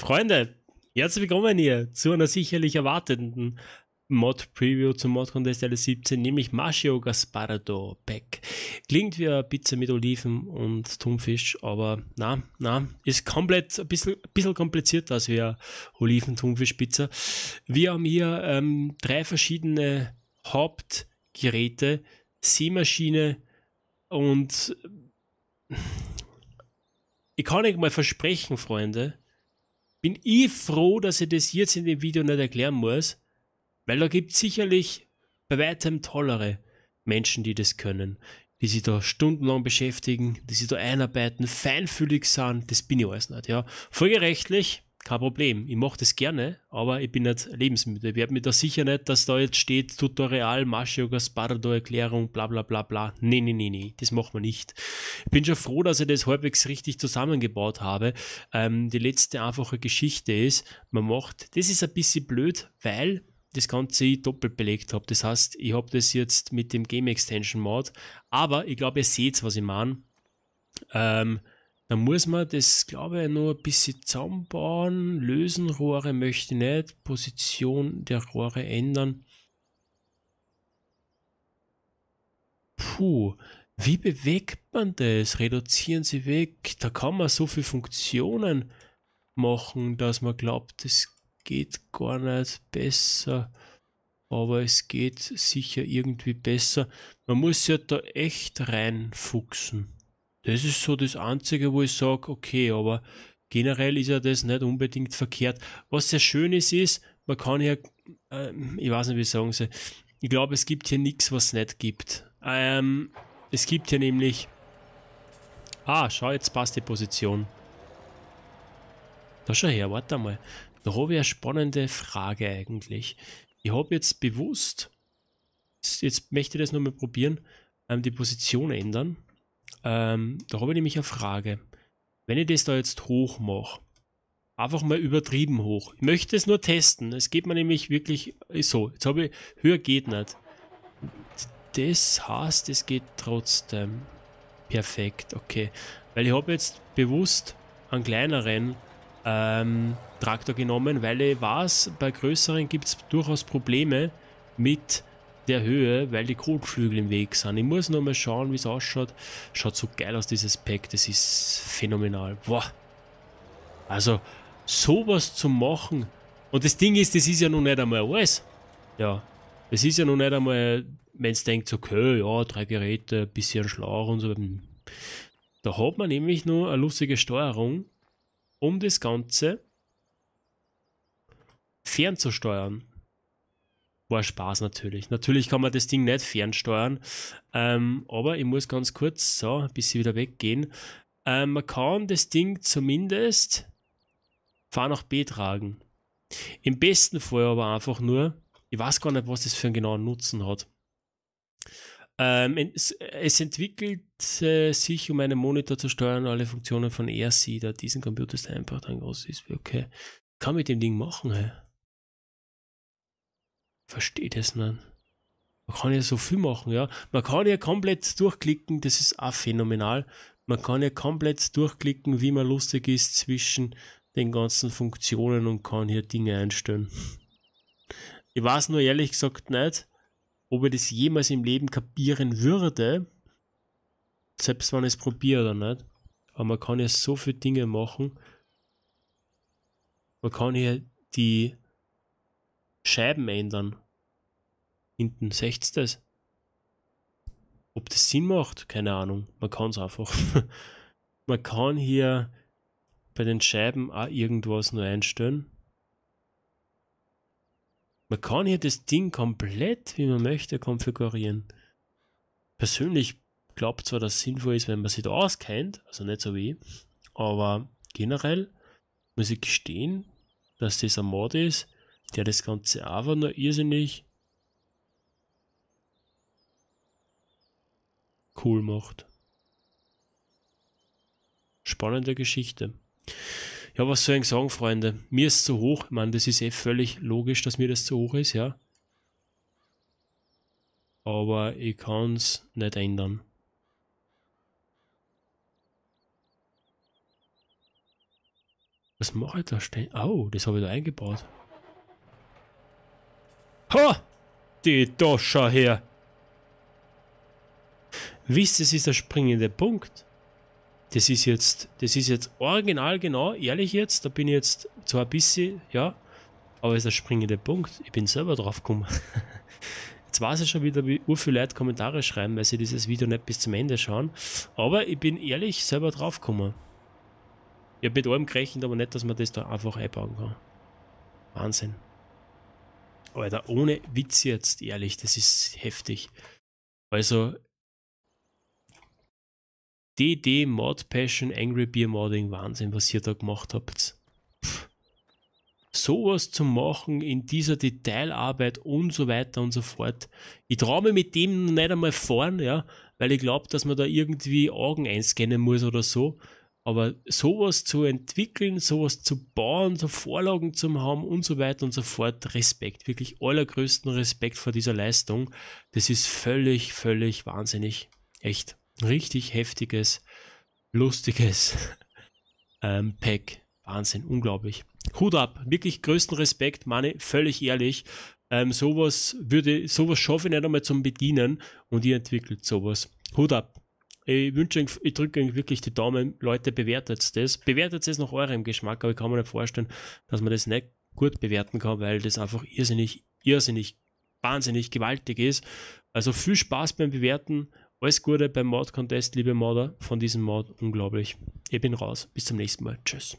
Freunde, herzlich willkommen hier zu einer sicherlich erwarteten Mod-Preview zum Mod-Contest L17, nämlich Machio Gaspardo Back. Klingt wie eine Pizza mit Oliven und Thunfisch, aber na, na, ist komplett ein bisschen, ein bisschen komplizierter als wir Oliven-Thunfisch-Pizza. Wir haben hier ähm, drei verschiedene Hauptgeräte, Seemaschine und ich kann nicht mal versprechen, Freunde, bin ich froh, dass ich das jetzt in dem Video nicht erklären muss, weil da gibt es sicherlich bei weitem tollere Menschen, die das können, die sich da stundenlang beschäftigen, die sich da einarbeiten, feinfühlig sind, das bin ich alles nicht, ja. Folgerechtlich kein Problem. Ich mache das gerne, aber ich bin nicht lebensmüde. Ich werde mir da sicher nicht, dass da jetzt steht Tutorial, Maschio Gaspardo, Erklärung, bla bla bla bla. Nee, nee, nee, nee, das machen wir nicht. Ich bin schon froh, dass ich das halbwegs richtig zusammengebaut habe. Ähm, die letzte einfache Geschichte ist, man macht, das ist ein bisschen blöd, weil das Ganze ich doppelt belegt habe. Das heißt, ich habe das jetzt mit dem Game Extension Mod, aber ich glaube, ihr seht, was ich meine. Ähm, dann muss man das, glaube ich, nur ein bisschen zusammenbauen. Lösen Rohre möchte nicht, Position der Rohre ändern. Puh, wie bewegt man das? Reduzieren sie weg. Da kann man so viele Funktionen machen, dass man glaubt, das geht gar nicht besser. Aber es geht sicher irgendwie besser. Man muss ja halt da echt reinfuchsen. Das ist so das Einzige, wo ich sage, okay, aber generell ist ja das nicht unbedingt verkehrt. Was sehr schön ist, ist, man kann hier, äh, ich weiß nicht, wie ich sagen soll, ich glaube, es gibt hier nichts, was es nicht gibt. Ähm, es gibt hier nämlich, ah, schau, jetzt passt die Position. Da schau her, warte mal. Da habe ich eine spannende Frage eigentlich. Ich habe jetzt bewusst, jetzt möchte ich das nochmal probieren, ähm, die Position ändern ähm, da habe ich nämlich eine Frage. Wenn ich das da jetzt hoch mache, einfach mal übertrieben hoch. Ich möchte es nur testen. Es geht mir nämlich wirklich so. Jetzt habe ich, höher geht nicht. Das heißt, es geht trotzdem. Perfekt, okay. Weil ich habe jetzt bewusst einen kleineren ähm, Traktor genommen, weil ich weiß, bei größeren gibt es durchaus Probleme mit der Höhe, weil die Kotflügel im Weg sind. Ich muss noch mal schauen, wie es ausschaut. Schaut so geil aus, dieses Pack. Das ist phänomenal. Boah. Also, sowas zu machen. Und das Ding ist, das ist ja noch nicht einmal alles. Ja. Das ist ja noch nicht einmal, wenn es denkt, okay, ja, drei Geräte, bisschen Schlauch und so. Hm. Da hat man nämlich nur eine lustige Steuerung, um das Ganze fernzusteuern war Spaß natürlich. Natürlich kann man das Ding nicht fernsteuern, ähm, aber ich muss ganz kurz, so, bis sie wieder weggehen. Ähm, man kann das Ding zumindest fahren nach B tragen. Im besten Fall aber einfach nur, ich weiß gar nicht, was das für einen genauen Nutzen hat. Ähm, es, es, entwickelt äh, sich, um einen Monitor zu steuern, alle Funktionen von ERC, da diesen Computer ist einfach dann groß ist. okay. Kann mit dem Ding machen, hey? Versteht es nicht. Ne? Man kann ja so viel machen, ja. Man kann ja komplett durchklicken, das ist auch phänomenal. Man kann ja komplett durchklicken, wie man lustig ist zwischen den ganzen Funktionen und kann hier Dinge einstellen. Ich weiß nur ehrlich gesagt nicht, ob ich das jemals im Leben kapieren würde, selbst wenn ich es probiere oder nicht. Aber man kann ja so viele Dinge machen. Man kann hier die Scheiben ändern. Hinten, seht ihr das? Ob das Sinn macht? Keine Ahnung. Man kann es einfach. man kann hier bei den Scheiben auch irgendwas nur einstellen. Man kann hier das Ding komplett, wie man möchte, konfigurieren. Persönlich glaube zwar, dass es sinnvoll ist, wenn man sich da auskennt, also nicht so wie ich, aber generell muss ich gestehen, dass das ein Mod ist, der das Ganze aber nur irrsinnig cool macht. Spannende Geschichte. Ja, was soll ich sagen, Freunde? Mir ist zu hoch. Ich meine, das ist eh völlig logisch, dass mir das zu hoch ist, ja. Aber ich kann es nicht ändern. Was mache ich da stehen? Oh, das habe ich da eingebaut. Ha! Die Doscha her! Wisst, ihr, es ist der springende Punkt. Das ist jetzt, das ist jetzt original genau, ehrlich jetzt, da bin ich jetzt zwar ein bisschen, ja, aber es ist der springende Punkt. Ich bin selber drauf gekommen. Jetzt weiß ich schon wieder, wie ur viele Leute Kommentare schreiben, weil sie dieses Video nicht bis zum Ende schauen. Aber ich bin ehrlich selber drauf gekommen. Ich habe mit allem gerechnet, aber nicht, dass man das da einfach einbauen kann. Wahnsinn. Alter, ohne Witz jetzt, ehrlich, das ist heftig. Also, DD Mod Passion Angry Beer Modding, Wahnsinn, was ihr da gemacht habt. Pff. Sowas zu machen in dieser Detailarbeit und so weiter und so fort. Ich traue mich mit dem nicht einmal vorn, ja, weil ich glaube, dass man da irgendwie Augen einscannen muss oder so. Aber sowas zu entwickeln, sowas zu bauen, so Vorlagen zu haben und so weiter und so fort, Respekt, wirklich allergrößten Respekt vor dieser Leistung. Das ist völlig, völlig wahnsinnig. Echt richtig heftiges, lustiges ähm, Pack. Wahnsinn, unglaublich. Hut ab, wirklich größten Respekt, meine völlig ehrlich. Ähm, sowas würde, sowas schaffe ich nicht einmal zum Bedienen und ihr entwickelt sowas. Hut ab. Ich wünsche euch, ich drücke euch wirklich die Daumen. Leute, bewertet das. Bewertet es nach eurem Geschmack, aber ich kann mir nicht vorstellen, dass man das nicht gut bewerten kann, weil das einfach irrsinnig, irrsinnig, wahnsinnig gewaltig ist. Also viel Spaß beim Bewerten. Alles Gute beim Mod-Contest, liebe Modder, von diesem Mod. Unglaublich. Ich bin raus. Bis zum nächsten Mal. Tschüss.